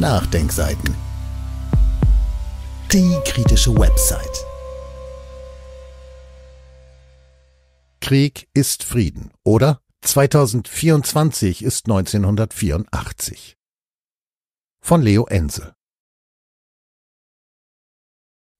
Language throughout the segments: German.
Nachdenkseiten. Die kritische Website. Krieg ist Frieden, oder? 2024 ist 1984. Von Leo Ensel.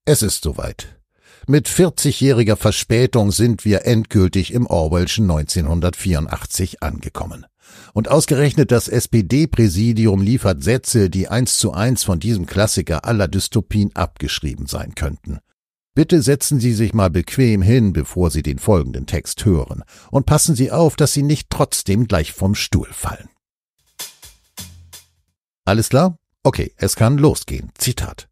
Es ist soweit. Mit 40-jähriger Verspätung sind wir endgültig im Orwellschen 1984 angekommen. Und ausgerechnet das SPD-Präsidium liefert Sätze, die eins zu eins von diesem Klassiker aller Dystopien abgeschrieben sein könnten. Bitte setzen Sie sich mal bequem hin, bevor Sie den folgenden Text hören, und passen Sie auf, dass Sie nicht trotzdem gleich vom Stuhl fallen. Alles klar? Okay, es kann losgehen. Zitat.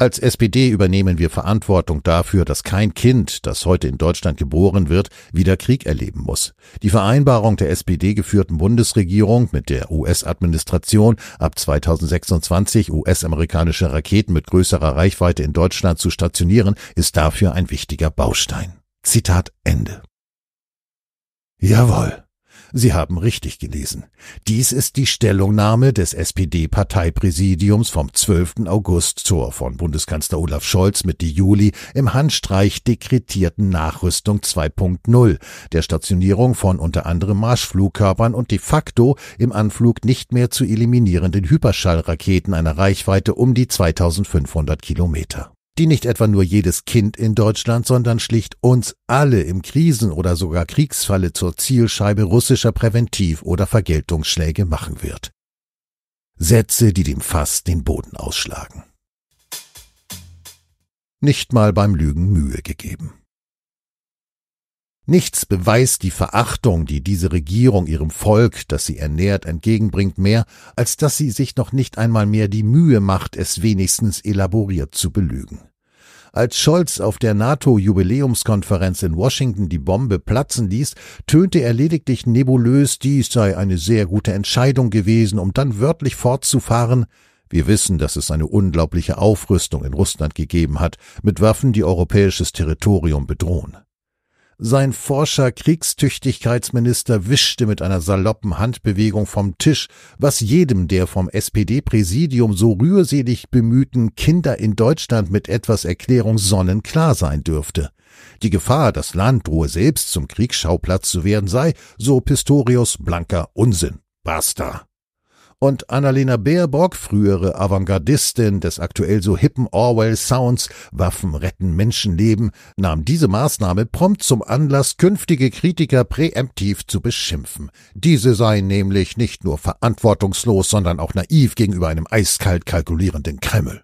Als SPD übernehmen wir Verantwortung dafür, dass kein Kind, das heute in Deutschland geboren wird, wieder Krieg erleben muss. Die Vereinbarung der SPD-geführten Bundesregierung mit der US-Administration, ab 2026 US-amerikanische Raketen mit größerer Reichweite in Deutschland zu stationieren, ist dafür ein wichtiger Baustein. Zitat Ende. Jawohl. Sie haben richtig gelesen. Dies ist die Stellungnahme des SPD-Parteipräsidiums vom 12. August zur von Bundeskanzler Olaf Scholz Mitte Juli im Handstreich dekretierten Nachrüstung 2.0, der Stationierung von unter anderem Marschflugkörpern und de facto im Anflug nicht mehr zu eliminierenden Hyperschallraketen einer Reichweite um die 2500 Kilometer die nicht etwa nur jedes Kind in Deutschland, sondern schlicht uns alle im Krisen- oder sogar Kriegsfalle zur Zielscheibe russischer Präventiv- oder Vergeltungsschläge machen wird. Sätze, die dem Fass den Boden ausschlagen. Nicht mal beim Lügen Mühe gegeben. Nichts beweist die Verachtung, die diese Regierung ihrem Volk, das sie ernährt, entgegenbringt, mehr, als dass sie sich noch nicht einmal mehr die Mühe macht, es wenigstens elaboriert zu belügen. Als Scholz auf der NATO-Jubiläumskonferenz in Washington die Bombe platzen ließ, tönte er lediglich nebulös, dies sei eine sehr gute Entscheidung gewesen, um dann wörtlich fortzufahren, wir wissen, dass es eine unglaubliche Aufrüstung in Russland gegeben hat, mit Waffen, die europäisches Territorium bedrohen. Sein forscher Kriegstüchtigkeitsminister wischte mit einer saloppen Handbewegung vom Tisch, was jedem der vom SPD-Präsidium so rührselig bemühten Kinder in Deutschland mit etwas Erklärung sonnenklar sein dürfte. Die Gefahr, das Land drohe selbst zum Kriegsschauplatz zu werden, sei, so Pistorius, blanker Unsinn. Basta und Annalena Baerbock, frühere Avantgardistin des aktuell so hippen Orwell-Sounds Waffen retten Menschenleben, nahm diese Maßnahme prompt zum Anlass, künftige Kritiker präemptiv zu beschimpfen. Diese seien nämlich nicht nur verantwortungslos, sondern auch naiv gegenüber einem eiskalt kalkulierenden Kreml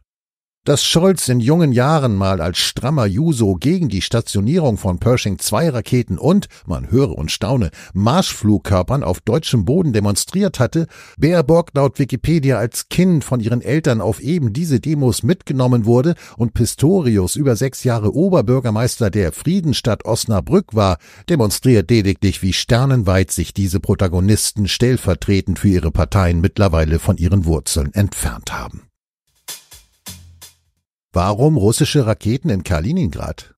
dass Scholz in jungen Jahren mal als strammer Juso gegen die Stationierung von Pershing-2-Raketen und, man höre und staune, Marschflugkörpern auf deutschem Boden demonstriert hatte, Baerbock laut Wikipedia als Kind von ihren Eltern auf eben diese Demos mitgenommen wurde und Pistorius über sechs Jahre Oberbürgermeister der Friedenstadt Osnabrück war, demonstriert lediglich, wie sternenweit sich diese Protagonisten stellvertretend für ihre Parteien mittlerweile von ihren Wurzeln entfernt haben. Warum russische Raketen in Kaliningrad?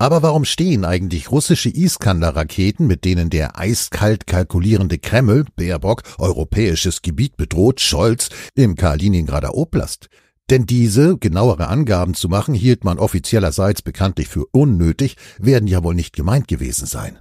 Aber warum stehen eigentlich russische Iskander-Raketen, mit denen der eiskalt kalkulierende Kreml, Baerbock, europäisches Gebiet bedroht, Scholz, im Kaliningrader Oblast? Denn diese, genauere Angaben zu machen, hielt man offiziellerseits bekanntlich für unnötig, werden ja wohl nicht gemeint gewesen sein.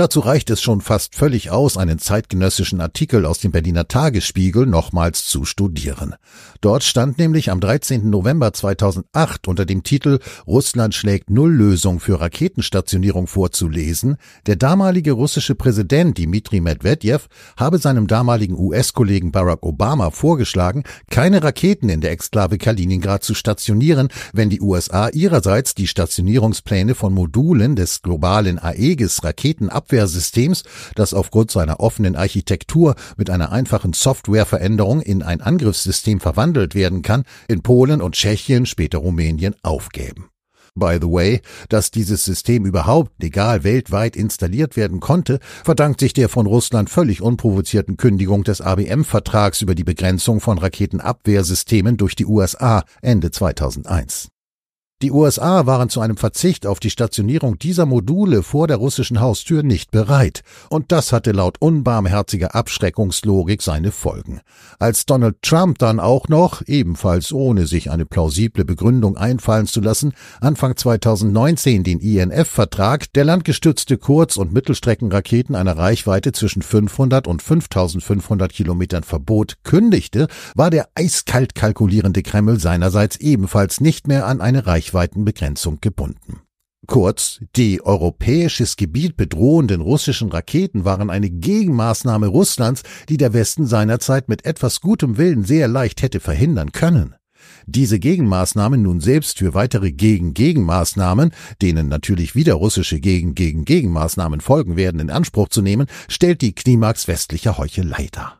Dazu reicht es schon fast völlig aus, einen zeitgenössischen Artikel aus dem Berliner Tagesspiegel nochmals zu studieren. Dort stand nämlich am 13. November 2008 unter dem Titel Russland schlägt Nulllösung für Raketenstationierung vorzulesen, der damalige russische Präsident Dmitri Medvedev habe seinem damaligen US-Kollegen Barack Obama vorgeschlagen, keine Raketen in der Exklave Kaliningrad zu stationieren, wenn die USA ihrerseits die Stationierungspläne von Modulen des globalen Aegis e Raketen Abwehrsystems, das aufgrund seiner offenen Architektur mit einer einfachen Softwareveränderung in ein Angriffssystem verwandelt werden kann, in Polen und Tschechien, später Rumänien aufgeben. By the way, dass dieses System überhaupt legal weltweit installiert werden konnte, verdankt sich der von Russland völlig unprovozierten Kündigung des ABM-Vertrags über die Begrenzung von Raketenabwehrsystemen durch die USA Ende 2001. Die USA waren zu einem Verzicht auf die Stationierung dieser Module vor der russischen Haustür nicht bereit, und das hatte laut unbarmherziger Abschreckungslogik seine Folgen. Als Donald Trump dann auch noch, ebenfalls ohne sich eine plausible Begründung einfallen zu lassen, Anfang 2019 den INF-Vertrag, der landgestützte Kurz- und Mittelstreckenraketen einer Reichweite zwischen 500 und 5500 Kilometern verbot, kündigte, war der eiskalt kalkulierende Kreml seinerseits ebenfalls nicht mehr an eine Reichweite Reichweitenbegrenzung gebunden. Kurz, die europäisches Gebiet bedrohenden russischen Raketen waren eine Gegenmaßnahme Russlands, die der Westen seinerzeit mit etwas gutem Willen sehr leicht hätte verhindern können. Diese Gegenmaßnahmen nun selbst für weitere Gegen-Gegenmaßnahmen, denen natürlich wieder russische Gegen-Gegen-Gegenmaßnahmen folgen werden, in Anspruch zu nehmen, stellt die Klimax westlicher Heuchelei dar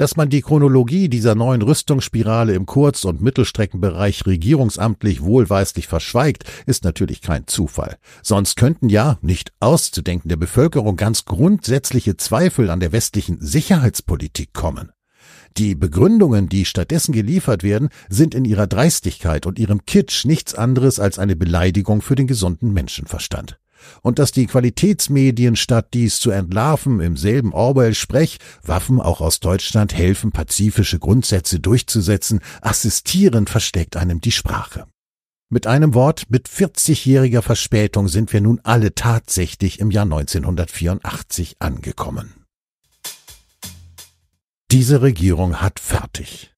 dass man die Chronologie dieser neuen Rüstungsspirale im Kurz- und Mittelstreckenbereich regierungsamtlich wohlweislich verschweigt, ist natürlich kein Zufall. Sonst könnten ja, nicht auszudenken, der Bevölkerung ganz grundsätzliche Zweifel an der westlichen Sicherheitspolitik kommen. Die Begründungen, die stattdessen geliefert werden, sind in ihrer Dreistigkeit und ihrem Kitsch nichts anderes als eine Beleidigung für den gesunden Menschenverstand und dass die Qualitätsmedien statt dies zu entlarven im selben Orwell-Sprech Waffen auch aus Deutschland helfen, pazifische Grundsätze durchzusetzen, assistieren, versteckt einem die Sprache. Mit einem Wort, mit 40-jähriger Verspätung sind wir nun alle tatsächlich im Jahr 1984 angekommen. Diese Regierung hat fertig.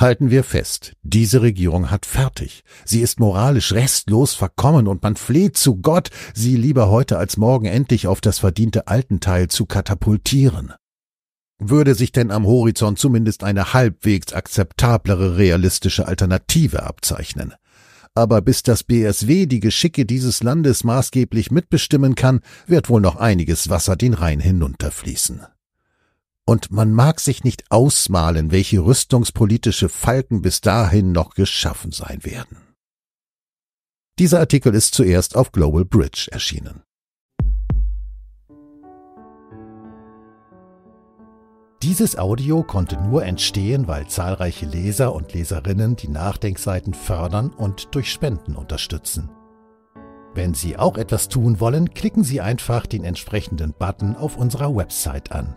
Halten wir fest, diese Regierung hat fertig. Sie ist moralisch restlos verkommen und man fleht zu Gott, sie lieber heute als morgen endlich auf das verdiente Altenteil zu katapultieren. Würde sich denn am Horizont zumindest eine halbwegs akzeptablere realistische Alternative abzeichnen. Aber bis das BSW die Geschicke dieses Landes maßgeblich mitbestimmen kann, wird wohl noch einiges Wasser den Rhein hinunterfließen und man mag sich nicht ausmalen, welche rüstungspolitische Falken bis dahin noch geschaffen sein werden. Dieser Artikel ist zuerst auf Global Bridge erschienen. Dieses Audio konnte nur entstehen, weil zahlreiche Leser und Leserinnen die Nachdenkseiten fördern und durch Spenden unterstützen. Wenn Sie auch etwas tun wollen, klicken Sie einfach den entsprechenden Button auf unserer Website an.